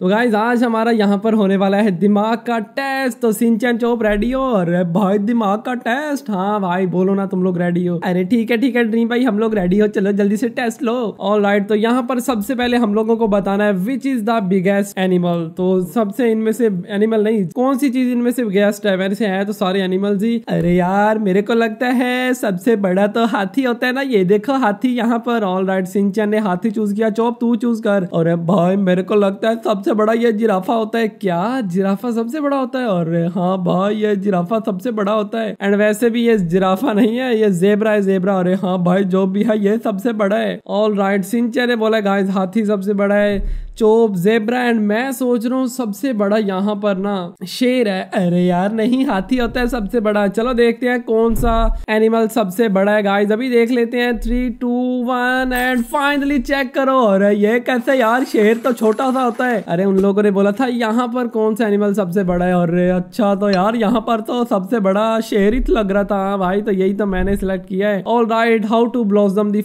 तो गाइज आज हमारा यहाँ पर होने वाला है दिमाग का टेस्ट तो सिंचन चोप रेडी हो अरे भाई दिमाग का टेस्ट हाँ भाई बोलो ना तुम लोग रेडी हो अरे ठीक है ठीक है ड्रीम भाई हम लोग रेडी हो चलो जल्दी से टेस्ट लो ऑल राइट तो यहाँ पर सबसे पहले हम लोगों को बताना है which is the biggest animal तो सबसे इनमें से एनिमल नहीं कौन सी चीज इनमें से बिगेस्ट है मेरे से है तो सारे एनिमल ही अरे यार मेरे को लगता है सबसे बड़ा तो हाथी होता है ना ये देखो हाथी यहाँ पर ऑल राइट सिंचन ने हाथी चूज किया चोप तू चूज कर और भाई मेरे को लगता है सबसे सबसे बड़ा यह जिराफा होता है क्या जिराफा सबसे बड़ा होता है और हाँ भाई यह जिराफा सबसे बड़ा होता है एंड वैसे भी ये जिराफा नहीं है ये जेबरा है जेबरा अरे हाँ भाई जो भी है ये सबसे बड़ा है ऑल राइट सिंचे ने बोला गाय हाथी सबसे बड़ा है चोप जेबरा एंड मैं सोच रहा हूँ सबसे बड़ा यहाँ पर ना शेर है अरे यार नहीं हाथी होता है सबसे बड़ा चलो देखते हैं कौन सा एनिमल सबसे बड़ा है गाइस अभी देख लेते हैं three two one and finally check करो अरे ये कैसे यार शेर तो छोटा सा होता है अरे उन लोगों ने बोला था यहाँ पर कौन सा एनिमल सबसे बड़ा है और अच्छा तो यार यहाँ पर तो सबसे बड़ा शेर ही तो लग रहा था हाँ भाई तो यही तो मैंने सिलेक्ट किया है all right how to blossom the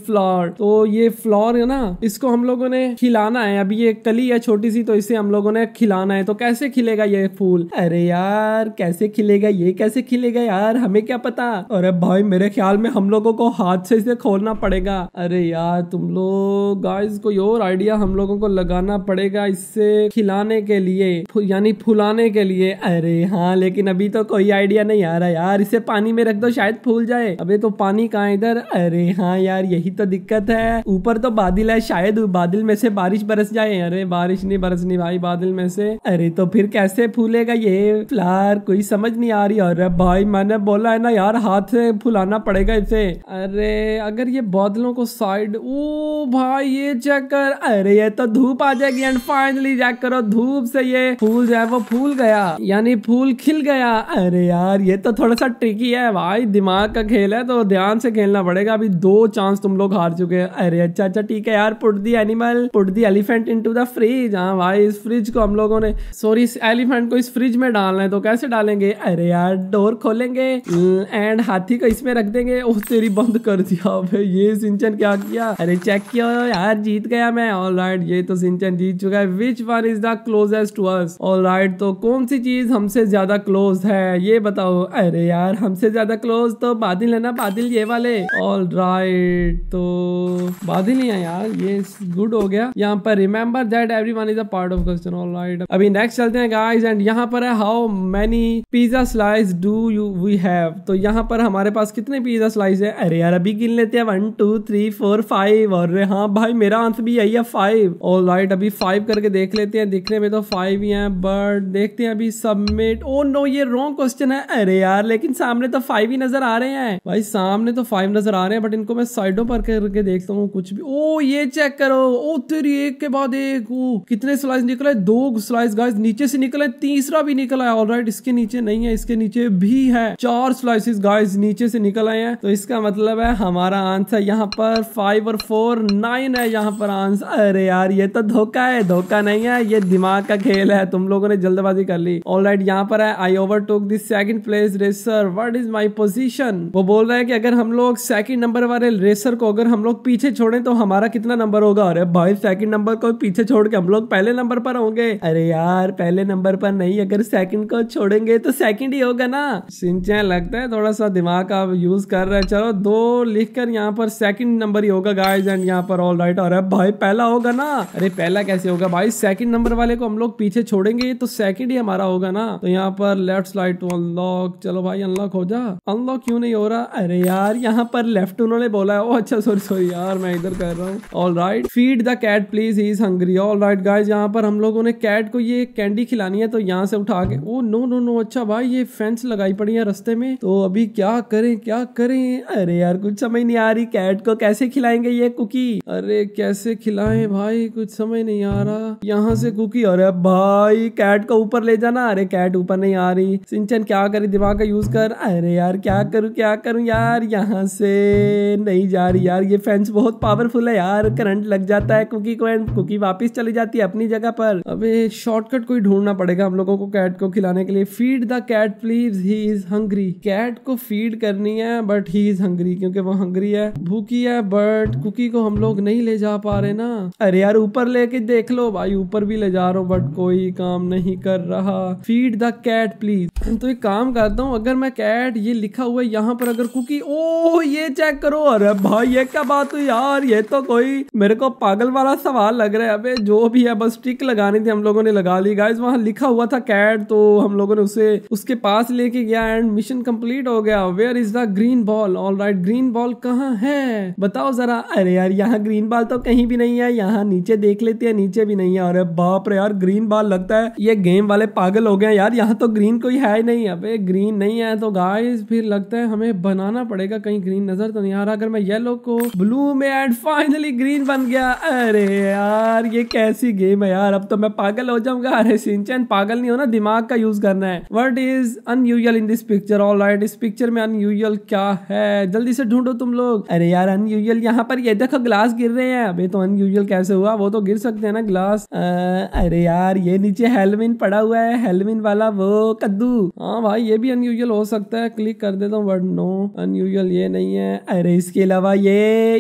तो ये फ्लॉर है ना इसको हम लोगों ने खिलाना है अभी ये कली है छोटी सी तो इसे हम लोगों ने खिलाना है तो कैसे खिलेगा ये फूल अरे यार कैसे खिलेगा ये कैसे खिलेगा यार हमें क्या पता अरे भाई मेरे ख्याल में हम लोगों को हाथ से इसे खोलना पड़ेगा अरे अरे यार तुम लोग गाइस कोई और आइडिया हम लोगों को लगाना पड़ेगा इससे खिलाने के लिए फु, यानी फुलाने के लिए अरे हाँ लेकिन अभी तो कोई आइडिया नहीं आ रहा यार इसे पानी में रख दो शायद फूल जाए अबे तो पानी कहाँ इधर अरे हाँ यार यही तो दिक्कत है ऊपर तो बादल है शायद बादल में से बारिश बरस जाए अरे बारिश नहीं बरसनी भाई बादल में से अरे तो फिर कैसे फूलेगा ये फ्लार कोई समझ नहीं आ रही अरे भाई मैंने बोला है ना यार हाथ से फुलाना पड़ेगा इसे अरे अगर ये बादलों को साइड ओ भाई ये चेक कर अरे ये तो धूप आ जाएगी एंड फाइनली चेक करो धूप से ये फूल जो है वो फूल गया यानी फूल खिल गया अरे यार ये तो थोड़ा सा ट्रिकी है भाई दिमाग का खेल है तो ध्यान से खेलना पड़ेगा अभी दो चांस तुम लोग हार चुके हैं अरे अच्छा अच्छा ठीक है यार put the animal put the elephant in the fridge हाँ भाई इस फ्रिज को हम लोगों ने सॉरी इस एलिफेंट को इस फ्रिज में डालना है तो कैसे डालेंगे अरे यार डोर खोलेंगे एंड mm, हाथी को इसमें रख देंगे ओ तेरी बंद कर दिया ये सिंचन क्या किया अरे चेक किया यार जीत गया मैं ऑल राइट ये तो सिंचन जीत चुका है which one is the closest to us all right तो कौन सी चीज हमसे ज्यादा क्लोज है ये बताओ अरे यार हमसे ज्यादा क्लोज तो बादल है ना बादल ये वाले ऑल राइट तो बादल ही है यार ये गुड हो गया यहाँ पर remember that everyone is a part of question all right अभी नेक्स्ट चलते हैं गाइज एंड यहाँ पर है how many pizza slice do you we have तो यहाँ पर हमारे पास कितने पिज्जा स्लाइस है अरे यार अभी गिन लेते हैं one two three four five और हाँ भाई मेरा आंसर भी यही है फाइव और राइट अभी फाइव करके देख लेते हैं दिखने में तो फाइव ही है बट देखते हैं अभी सबमिट ओ नो ये रॉन्ग क्वेश्चन है अरे यार लेकिन सामने तो फाइव ही नजर आ रहे हैं भाई सामने तो फाइव नजर आ रहे हैं बट इनको मैं साइडों पर करके देखता हूँ कुछ भी ओ oh, ये चेक करो ओ oh, तेरी एक के बाद एक ओ oh, कितने स्लाइस निकले दो स्लाइस गाइस नीचे से निकले तीसरा भी निकला है ऑलराइट इसके नीचे नहीं है इसके नीचे भी है चार स्लाइसिस गाइस नीचे से निकल आए हैं तो इसका मतलब है हमारा आंसर यहाँ पर फाइव और फोर नाइन है यहाँ पर आंसर अरे यार ये तो धोखा है धोखा नहीं है ये दिमाग का खेल है तुम लोगों ने जल्दबाजी कर ली ऑल राइट यहाँ पर है I overtook this second place racer what is my position वो बोल रहा है कि अगर हम लोग सेकंड नंबर वाले रेसर को अगर हम लोग पीछे छोड़े तो हमारा कितना नंबर होगा अरे भाई सेकंड नंबर को पीछे छोड़ के हम लोग पहले नंबर पर होंगे अरे यार पहले नंबर पर नहीं अगर सेकंड को छोड़ेंगे तो सेकंड ही होगा ना सिंचन लगता है थोड़ा सा दिमाग का यूज कर रहे हैं चलो दो लिखकर यहाँ पर सेकंड नंबर नंबर ही होगा गाइज एंड यहाँ पर ऑल राइट अरे भाई पहला होगा ना अरे पहला कैसे होगा भाई सेकंड नंबर वाले को हम लोग पीछे छोड़ेंगे तो सेकंड ही हमारा होगा ना तो यहाँ पर लेफ्ट स्लाइड टू अनलॉक चलो भाई अनलॉक हो जा अनलॉक क्यों नहीं हो रहा अरे यार यहाँ पर लेफ्ट उन्होंने बोला है ओ अच्छा सॉरी सॉरी यार मैं इधर कर रहा हूँ all right feed the cat please is hungry all right guys यहाँ पर हम लोगों ने कैट को ये कैंडी खिलानी है तो यहाँ से उठा के ओ नो नो नो अच्छा भाई ये फेंस लगाई पड़ी है रस्ते में तो अभी क्या करें क्या करें अरे यार कुछ समझ नहीं आ रही कैट को कैसे कैसे खिलाएंगे ये कुकी अरे कैसे खिलाएं भाई कुछ समझ नहीं आ रहा यहाँ से कुकी अरे भाई कैट को ऊपर ले जाना अरे कैट ऊपर नहीं आ रही सिंचन क्या करे दिमाग का यूज कर अरे यार क्या करूँ क्या करूँ यार यहाँ से नहीं जा रही यार ये फैंस बहुत पावरफुल है यार करंट लग जाता है कुकी को एंड कुकी वापिस चली जाती है अपनी जगह पर अबे शॉर्टकट कोई ढूंढना पड़ेगा हम लोगों को कैट को खिलाने के लिए feed the cat please he is hungry cat को फीड करनी है बट ही इज हंग्री क्योंकि वो हंग्री है भूखी है बट कुकी को हम लोग नहीं ले जा पा रहे ना अरे यार ऊपर लेके देख लो भाई ऊपर भी ले जा रहा हूँ बट कोई काम नहीं कर रहा फीड द कैट प्लीज तो एक काम करता हूँ अगर मैं कैट ये लिखा हुआ है यहाँ पर अगर कुकी ओ ये चेक करो अरे भाई ये क्या बात हुई यार ये तो कोई मेरे को पागल वाला सवाल लग रहा है अबे जो भी है बस टिक लगानी थी हम लोगों ने लगा ली गाइज वहाँ लिखा हुआ था कैट तो हम लोगों ने उसे उसके पास लेके गया एंड मिशन कम्प्लीट हो गया where is the green ball all right green ball कहाँ है बताओ जरा अरे यार यहाँ ग्रीन बॉल तो कहीं भी नहीं है यहाँ नीचे देख लेते हैं नीचे भी नहीं है अरे बाप रे यार ग्रीन बॉल लगता है ये गेम वाले पागल हो गए यार यहाँ तो ग्रीन कोई है ही नहीं अबे ग्रीन नहीं है तो गाइस फिर लगता है हमें बनाना पड़ेगा कहीं ग्रीन नजर तो नहीं आ रहा अगर मैं येलो को ब्लू में एंड फाइनली ग्रीन बन गया अरे यार ये कैसी गेम है यार अब तो मैं पागल हो जाऊंगा अरे सिंचन पागल नहीं होना दिमाग का यूज करना है what is unusual in this picture all right इस पिक्चर में अनयूजल क्या है जल्दी से ढूंढो तुम लोग अरे यार अनयूजल यहाँ पर ये देखो ग्लास गिर रहे हैं अभी तो अनयूजल कैसे हुआ वो तो गिर सकते हैं ना ग्लास अरे यार ये नीचे हेलमिन पड़ा हुआ है हेलमिन वाला वो कद्दू हाँ भाई ये भी अनयूजल हो सकता है क्लिक कर देता हूँ वर्ड नो अनयूजल ये नहीं है अरे इसके अलावा ये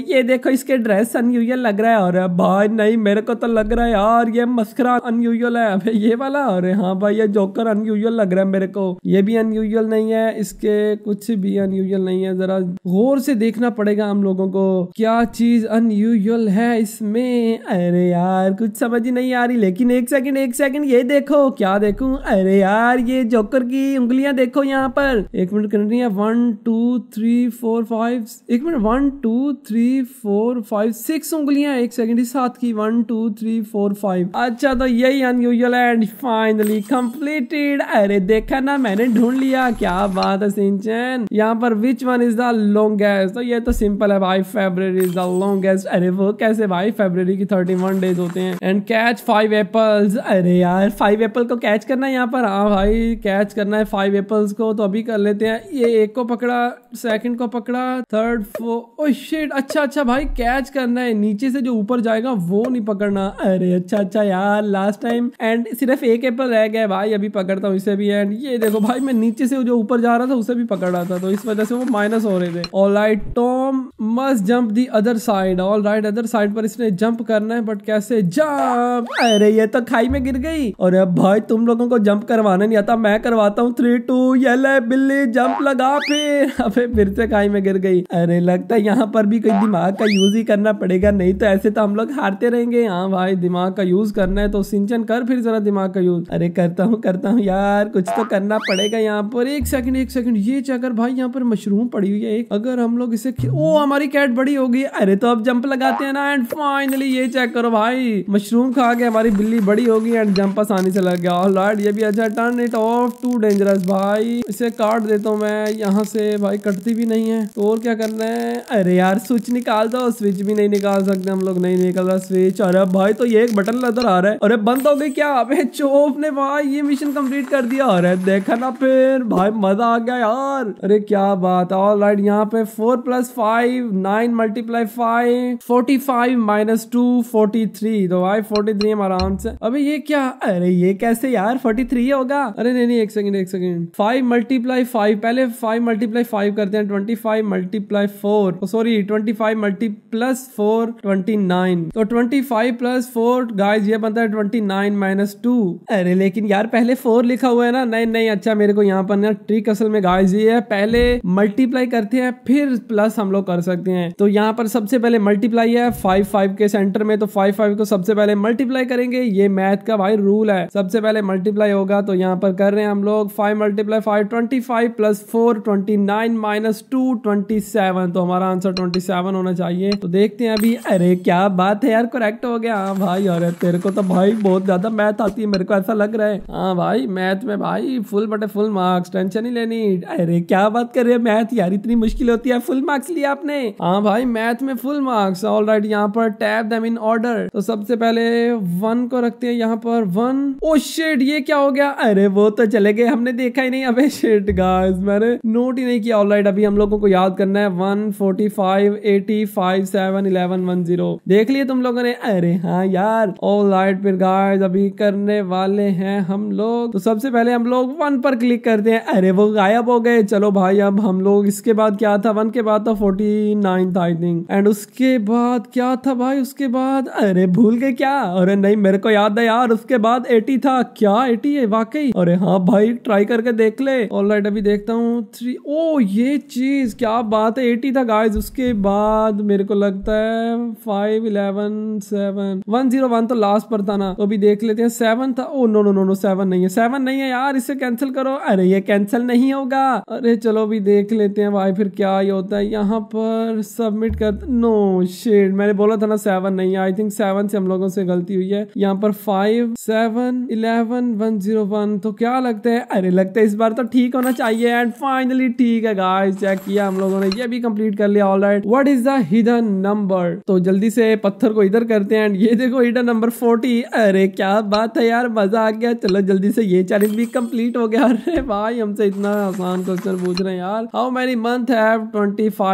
ये देखो इसके ड्रेस अनयूजल लग रहा है और भाई नहीं मेरे को तो लग रहा है यार ये मस्करा अनयूजल है अभी ये वाला अरे हाँ भाई ये जोकर अनयूजल लग रहा है मेरे को ये भी अनयूजल नहीं है इसके कुछ भी अनयूजल नहीं है जरा गौर से देखना पड़ेगा हम लोगों को क्या चीज अनयूजल है इसमें अरे यार कुछ समझ नहीं आ रही लेकिन एक सेकंड एक सेकंड ये देखो क्या देखूं अरे यार ये जोकर की उंगलियां देखो यहाँ पर एक मिनट कर रही है one two three four five एक minute one two three four five six उंगलियां एक सेकंड ही साथ की one two three four five अच्छा तो यही अनयूजल एंड फाइनली कंप्लीटेड अरे देखा ना मैंने ढूंढ लिया क्या बात है सिंचन यहाँ पर which one is the longest तो ये तो सिंपल है भाई फेब्रवरी इज द लॉन्गेस्ट अरे वो कैसे भाई फेब्रवरी की थर्टी वन डेज होते हैं एंड कैच फाइव एप्पल्स अरे यार फाइव एप्पल को कैच करना यहाँ पर हाँ भाई कैच कर करना है फाइव एप्पल्स को तो अभी कर लेते हैं ये एक को पकड़ा सेकंड को पकड़ा थर्ड फोर ओ शेट अच्छा अच्छा भाई कैच करना है नीचे से जो ऊपर जाएगा वो नहीं पकड़ना अरे अच्छा अच्छा यार लास्ट टाइम एंड सिर्फ एक एप्पल रह गया भाई अभी पकड़ता हूँ इसे भी एंड ये देखो भाई मैं नीचे से जो ऊपर जा रहा था उसे भी पकड़ रहा था तो इस वजह से वो माइनस हो रहे थे all right Tom must jump the other side all right other side पर इसने जम्प करना है बट कैसे जम्प अरे ये तो खाई में गिर गई और भाई तुम लोगों को जम्प करवाना नहीं आता मैं करवा लगाता हूँ थ्री टू ये बिल्ली जंप लगा फिर अबे फिर से खाई में गिर गई अरे लगता है यहाँ पर भी कोई दिमाग का यूज ही करना पड़ेगा नहीं तो ऐसे तो हम लोग हारते रहेंगे हाँ भाई दिमाग का यूज करना है तो सिंचन कर फिर जरा दिमाग का यूज अरे करता हूँ करता हूँ यार कुछ तो करना पड़ेगा यहाँ पर एक सेकंड एक सेकंड ये चकर भाई यहाँ पर मशरूम पड़ी हुई है एक अगर हम लोग इसे ओ हमारी कैट बड़ी हो गई अरे तो अब जंप लगाते हैं ना एंड फाइनली ये चेक करो भाई मशरूम खा के हमारी बिल्ली बड़ी होगी एंड जंप आसानी से लग गया ये भी अच्छा turn it off too too dangerous भाई इसे काट देता हूँ मैं यहाँ से भाई कटती भी नहीं है तो और क्या करना है अरे यार स्विच निकाल दो स्विच भी नहीं निकाल सकते हम लोग नहीं निकल रहा स्विच अरे भाई तो ये एक बटन नजर आ रहा है अरे बंद हो गई क्या अबे चोप ने भाई ये मिशन कंप्लीट कर दिया अरे देखा ना फिर भाई मजा आ गया यार अरे क्या बात है ऑल राइट यहाँ पे four plus five nine multiply five forty five minus two forty three तो भाई फोर्टी थ्री हम आराम से अभी ये क्या अरे ये कैसे यार फोर्टी थ्री होगा अरे नहीं नहीं एक सेकंड सेकेंड एक सेकेंड फाइव मल्टीप्लाई फाइव पहले फाइव मल्टीप्लाई फाइव करते हैं twenty five multiply four sorry twenty five multi plus four twenty nine तो twenty five plus four guys ये बनता है ट्वेंटी नाइन माइनस टू अरे लेकिन यार पहले फोर लिखा हुआ है ना नहीं नहीं अच्छा मेरे को यहाँ पर ना ट्रिक असल में गाइज ये है पहले मल्टीप्लाई करते हैं फिर प्लस हम लोग कर सकते हैं तो यहाँ पर सबसे पहले मल्टीप्लाई है फाइव फाइव के सेंटर में तो फाइव फाइव को सबसे पहले मल्टीप्लाई करेंगे ये मैथ का भाई रूल है सबसे पहले मल्टीप्लाई होगा तो यहाँ पर कर रहे हैं हम लोग लोग five multiply five twenty five plus four twenty nine minus two twenty seven तो हमारा आंसर ट्वेंटी सेवन होना चाहिए तो देखते हैं अभी अरे क्या बात है यार करेक्ट हो गया हाँ भाई अरे तेरे को तो भाई बहुत ज्यादा मैथ आती है मेरे को ऐसा लग रहा है हाँ भाई मैथ में भाई फुल बटे फुल मार्क्स टेंशन ही लेनी अरे क्या बात कर रहे हैं मैथ यार इतनी मुश्किल होती है फुल मार्क्स लिया आपने हाँ भाई मैथ में फुल मार्क्स ऑल राइट यहाँ पर टैप दम इन ऑर्डर तो सबसे पहले वन को रखते हैं यहाँ पर वन ओ शेड ये क्या हो गया अरे वो तो चले गए गए हमने देखा ही नहीं अबे शिट गाइस मैंने नोट ही नहीं किया ऑलराइट अभी हम लोगों को याद करना है 145 85 7 11 10 देख लिए तुम लोगों ने अरे हाँ यार ऑलराइट फिर गाइस अभी करने वाले हैं हम लोग तो सबसे पहले हम लोग वन पर क्लिक करते हैं अरे वो गायब हो गए चलो भाई अब हम लोग इसके बाद क्या था वन के बाद था फोर्टी नाइन था आई थिंक एंड उसके बाद क्या था भाई उसके बाद अरे भूल गए क्या अरे नहीं मेरे को याद है यार उसके बाद एटी था क्या एटी है वाकई अरे हाँ भाई एक ट्राई करके देख ले ऑल राइट अभी देखता हूँ थ्री ओ oh, ये चीज क्या बात है एटी था गाइज उसके बाद मेरे को लगता है five eleven seven one zero one तो लास्ट पर था ना तो अभी देख लेते हैं सेवन था oh no no no no seven नहीं है सेवन नहीं है यार इसे कैंसिल करो अरे ये कैंसिल नहीं होगा अरे चलो अभी देख लेते हैं भाई फिर क्या ये होता है यहाँ पर सबमिट कर नो शेड मैंने बोला था ना सेवन नहीं है आई थिंक सेवन से हम लोगों से गलती हुई है यहाँ पर five seven eleven one zero one तो क्या लगता है अरे लगता है इस बार तो ठीक होना चाहिए एंड फाइनली ठीक है गाइस चेक किया हम लोगों ने ये भी कंप्लीट कर लिया all right what is the hidden number तो जल्दी से पत्थर को इधर करते हैं एंड ये देखो हिडन नंबर फोर्टी अरे क्या बात है यार मजा आ गया चलो जल्दी से ये चैलेंज भी कम्प्लीट हो गया अरे भाई हमसे इतना आसान क्वेश्चन पूछ रहे हैं यार हाउ मेनी मंथ है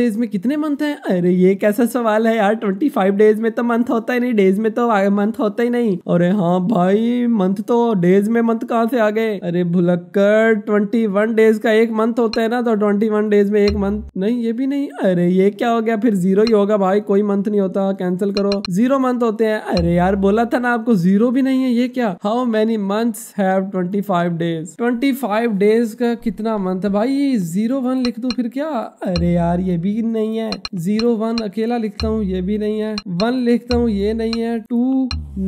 डेज में कितने मंथ है अरे ये कैसा सवाल है यार ट्वेंटी फाइव डेज में तो मंथ होता ही नहीं डेज में तो मंथ होता ही नहीं अरे हाँ भाई मंथ तो डेज में मंथ कहाँ से आ गए अरे भुलक्कर ट्वेंटी वन डेज का एक मंथ होता है ना तो ट्वेंटी वन डेज में एक मंथ नहीं ये भी नहीं अरे ये क्या हो गया फिर जीरो ही होगा भाई कोई मंथ नहीं होता कैंसिल करो जीरो मंथ होते हैं अरे यार बोला था ना आपको जीरो भी नहीं है ये क्या how many months have twenty days twenty days का कितना मंथ है भाई जीरो वन लिख दू फिर क्या अरे यार ये भी नहीं है जीरो वन अकेला लिखता हूँ ये भी नहीं है वन लिखता हूँ ये नहीं है टू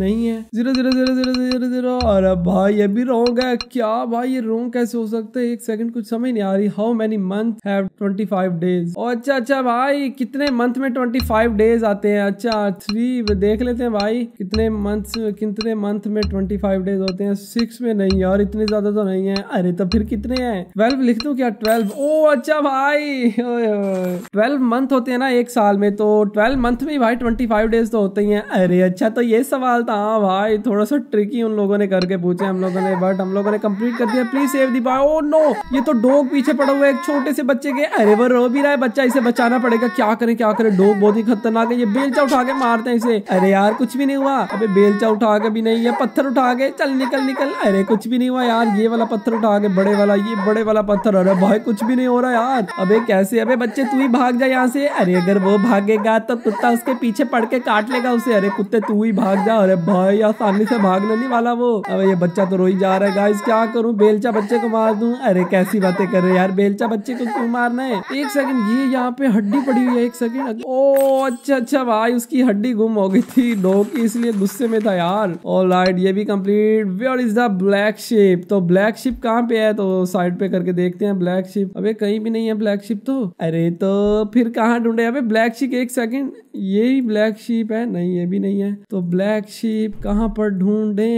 नहीं है zero zero zero zero zero zero अरे भाई ये भी रॉन्ग है क्या भाई ये रॉन्ग कैसे हो सकता है एक सेकंड कुछ समझ नहीं आ रही how many month have 25 days अच्छा अच्छा भाई कितने मंथ में 25 डेज आते हैं अच्छा थ्री देख लेते हैं भाई कितने मंथ कितने मंथ में 25 डेज होते हैं सिक्स में नहीं यार इतने ज्यादा तो नहीं है अरे तो फिर कितने हैं ट्वेल्व लिख दो क्या ट्वेल्व ओ अच्छा भाई ट्वेल्व मंथ होते हैं ना एक साल में तो ट्वेल्व मंथ में भाई ट्वेंटी फाइव डेज तो होते ही है अरे अच्छा तो ये सवाल था हाँ भाई थोड़ा सा ट्रिकी उन लोगों ने करके पूछे हम लोगों ने है बट हम लोगों ने कंप्लीट कर दिया please save Deepa oh no ये तो डॉग पीछे पड़ा हुआ है एक छोटे से बच्चे के अरे वो रो भी रहा है बच्चा इसे बचाना पड़ेगा क्या करें क्या करें डॉग बहुत ही खतरनाक है ये बेलचा उठा के मारते हैं इसे अरे यार कुछ भी नहीं हुआ अबे बेलचा उठा के भी नहीं ये पत्थर उठा के चल निकल निकल अरे कुछ भी नहीं हुआ यार ये वाला पत्थर उठा के बड़े वाला ये बड़े वाला पत्थर अरे भाई कुछ भी नहीं हो रहा यार अबे कैसे अबे बच्चे तू ही भाग जा यहाँ से अरे अगर वो भागेगा तो कुत्ता उसके पीछे पड़ के काट लेगा उसे अरे कुत्ते तू ही भाग जा अरे भाई आसानी से भागने नहीं वाला वो अब ये बच्चा तो रो ही जा रहा है गाइस क्या करूं बेलचा बच्चे को मार दूं अरे कैसी बातें कर रहे हो यार बेलचा बच्चे को क्यों मारना है एक सेकंड ये यहाँ पे हड्डी पड़ी हुई है एक सेकंड ओ अच्छा अच्छा भाई उसकी हड्डी गुम हो गई थी डॉग की इसलिए गुस्से में था यार ऑल राइट ये भी complete where is the black ship तो ब्लैक शिप कहाँ पे है तो साइड पे करके देखते हैं ब्लैक शिप अबे कहीं भी नहीं है ब्लैक शिप तो अरे तो फिर कहाँ ढूंढे अबे ब्लैक शिप एक सेकंड यही ब्लैक शिप है नहीं ये भी नहीं है तो ब्लैक शिप कहाँ पर ढूंढे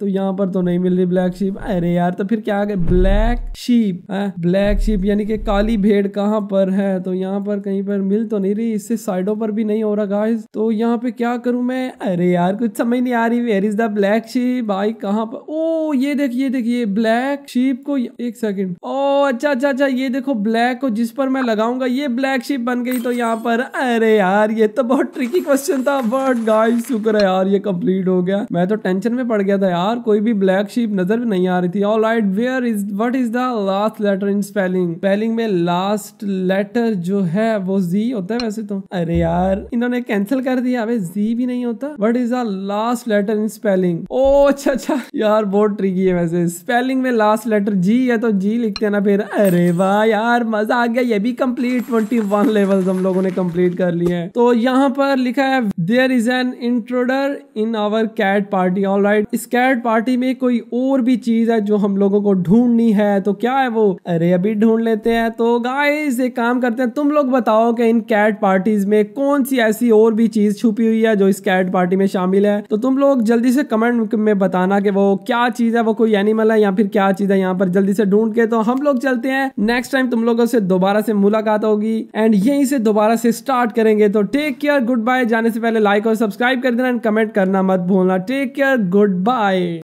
तो यहाँ पर तो नहीं मिला बिल्ली ब्लैक शीप अरे यार तो फिर क्या आ गए ब्लैक शीप है? ब्लैक शीप यानी कि काली भेड़ कहाँ पर है तो यहाँ पर कहीं पर मिल तो नहीं रही इससे साइडों पर भी नहीं हो रहा गाइस तो यहाँ पे क्या करूँ मैं अरे यार कुछ समझ नहीं आ रही where is the black sheep भाई कहाँ पर ओ ये देखिए देखिए ब्लैक शीप को एक सेकेंड ओ अच्छा अच्छा अच्छा ये देखो ब्लैक को जिस पर मैं लगाऊंगा ये ब्लैक शीप बन गई तो यहाँ पर अरे यार ये तो बहुत ट्रिकी क्वेश्चन था बट गाइस शुक्र है यार ये कम्प्लीट हो गया मैं तो टेंशन में पड़ गया था यार कोई भी ब्लैक शीप शिप नजर भी नहीं आ रही थी all right where is what is the last letter in spelling spelling में लास्ट लेटर जो है वो जी होता है वैसे तो अरे यार इन्होंने कैंसिल कर दिया अबे जी भी नहीं होता what is the last letter in spelling oh अच्छा अच्छा यार बहुत ट्रिकी है वैसे स्पेलिंग में लास्ट लेटर जी है तो जी लिखते हैं ना फिर अरे वाह यार मजा आ गया ये भी कम्प्लीट ट्वेंटी वन लेवल हम लोगों ने कम्प्लीट कर लिए है तो यहाँ पर लिखा है there is an intruder in our cat party all right इस कैट पार्टी में कोई और भी चीज है जो हम लोगों को ढूंढनी है तो क्या है वो अरे अभी ढूंढ लेते हैं तो गाइस एक काम करते हैं तुम लोग बताओ कि इन कैट पार्टीज में कौन सी ऐसी और भी चीज छुपी हुई है जो इस कैट पार्टी में शामिल है तो तुम लोग जल्दी से कमेंट में बताना कि वो क्या चीज है वो कोई एनिमल है या फिर क्या चीज है यहाँ पर जल्दी से ढूंढ के तो हम लोग चलते हैं नेक्स्ट टाइम तुम लोगों से दोबारा से मुलाकात होगी एंड यहीं से दोबारा से स्टार्ट करेंगे तो टेक केयर गुड बाय जाने से पहले लाइक और सब्सक्राइब कर देना एंड कमेंट करना मत भूलना टेक केयर गुड बाय